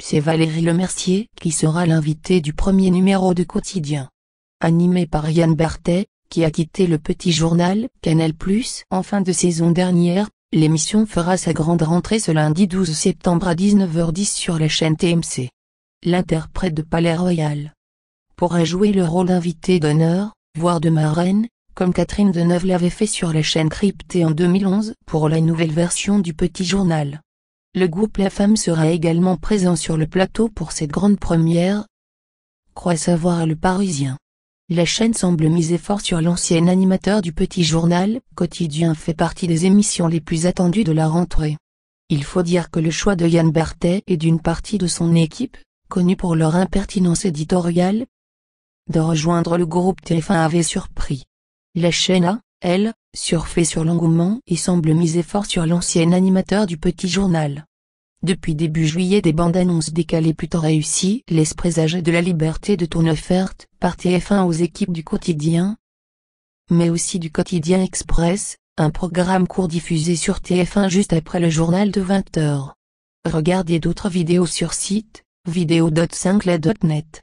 C'est Valérie Lemercier qui sera l'invitée du premier numéro de Quotidien. Animé par Yann Barthet, qui a quitté le petit journal Canal+, en fin de saison dernière, l'émission fera sa grande rentrée ce lundi 12 septembre à 19h10 sur la chaîne TMC. L'interprète de Palais Royal pourra jouer le rôle d'invité d'honneur, voire de marraine, comme Catherine Deneuve l'avait fait sur la chaîne Cryptée en 2011 pour la nouvelle version du Petit Journal. Le groupe La Femme sera également présent sur le plateau pour cette grande première. Croit savoir le Parisien. La chaîne semble miser fort sur l'ancien animateur du petit journal quotidien fait partie des émissions les plus attendues de la rentrée. Il faut dire que le choix de Yann Bertet et d'une partie de son équipe, connue pour leur impertinence éditoriale, de rejoindre le groupe TF1 avait surpris. La chaîne a, elle, surfait sur l'engouement et semble mis fort sur l'ancien animateur du petit journal. Depuis début juillet des bandes-annonces décalées plutôt réussies laissent présager de la liberté de tourne offerte par TF1 aux équipes du quotidien, mais aussi du quotidien Express, un programme court diffusé sur TF1 juste après le journal de 20h. Regardez d'autres vidéos sur site, vidéo.5.net